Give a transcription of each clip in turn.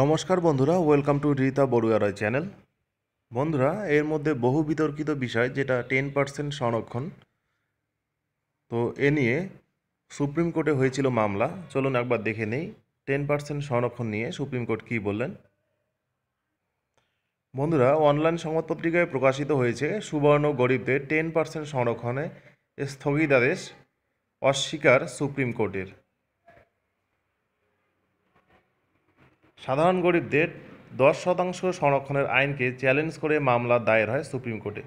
নমস্কার বন্ধুরা welcome to Rita Barua channel বন্ধুরা এর মধ্যে বহু বিতর্কিত বিষয় যেটা টেন পার্সেন্ট সংরক্ষণ তো এ নিয়ে সুপ্রিম কোর্টে হয়েছিল মামলা চলুন একবার দেখে নেই টেন পার্সেন্ট সংরক্ষণ নিয়ে সুপ্রিম কোর্ট কী বললেন বন্ধুরা অনলাইন সংবাদপত্রিকায় প্রকাশিত হয়েছে সুবর্ণ গরিবদের টেন পার্সেন্ট সংরক্ষণে স্থগিতাদেশ অস্বীকার সুপ্রিম কোর্টের সাধারণ গরিবদের দশ শতাংশ সংরক্ষণের আইনকে চ্যালেঞ্জ করে মামলা দায়ের হয় সুপ্রিম কোর্টে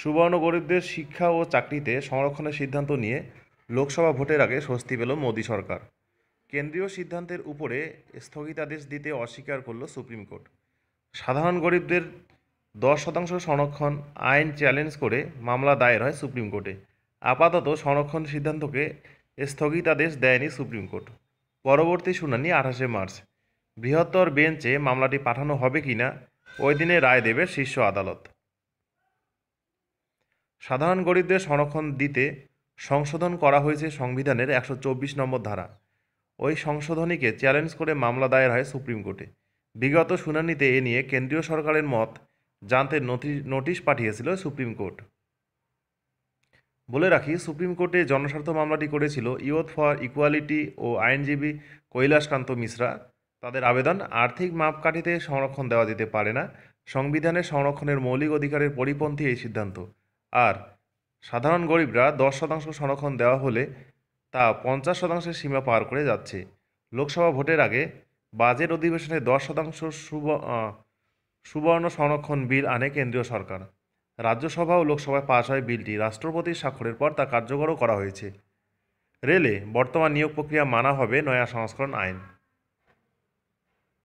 সুবর্ণ গরিবদের শিক্ষা ও চাকরিতে সংরক্ষণের সিদ্ধান্ত নিয়ে লোকসভা ভোটের আগে স্বস্তি পেল মোদী সরকার কেন্দ্রীয় সিদ্ধান্তের উপরে স্থগিতাদেশ দিতে অস্বীকার করল সুপ্রিম কোর্ট সাধারণ গরিবদের দশ শতাংশ সংরক্ষণ আইন চ্যালেঞ্জ করে মামলা দায়ের হয় সুপ্রিম কোর্টে আপাতত সংরক্ষণ সিদ্ধান্তকে স্থগিতাদেশ দেয়নি সুপ্রিম কোর্ট পরবর্তী শুনানি আঠাশে মার্চ বৃহত্তর বেঞ্চে মামলাটি পাঠানো হবে কিনা ওই দিনে রায় দেবে শীর্ষ আদালত সাধারণ গরিবদের সংরক্ষণ দিতে সংশোধন করা হয়েছে সংবিধানের একশো চব্বিশ নম্বর ধারা ওই সংশোধনীকে চ্যালেঞ্জ করে মামলা দায়ের হয় সুপ্রিম কোর্টে বিগত শুনানিতে এ নিয়ে কেন্দ্রীয় সরকারের মত জানতে নোটিশ পাঠিয়েছিল সুপ্রিম কোর্ট বলে রাখি সুপ্রিম কোর্টে জনস্বার্থ মামলাটি করেছিল ইয়থ ফর ইকুয়ালিটি ও আইনজীবী কৈলাসকান্ত মিশ্রা তাদের আবেদন আর্থিক মাপকাঠিতে সংরক্ষণ দেওয়া যেতে পারে না সংবিধানে সংরক্ষণের মৌলিক অধিকারের পরিপন্থী এই সিদ্ধান্ত আর সাধারণ গরিবরা দশ শতাংশ সংরক্ষণ দেওয়া হলে তা পঞ্চাশ শতাংশের সীমা পার করে যাচ্ছে লোকসভা ভোটের আগে বাজেট অধিবেশনে দশ শতাংশ সুবর্ণ সংরক্ষণ বিল আনে কেন্দ্রীয় সরকার রাজ্যসভা ও লোকসভায় পাশ হয় বিলটি রাষ্ট্রপতির স্বাক্ষরের পর তা কার্যকরও করা হয়েছে রেলে বর্তমান নিয়োগ প্রক্রিয়া মানা হবে নয়া সংস্করণ আইন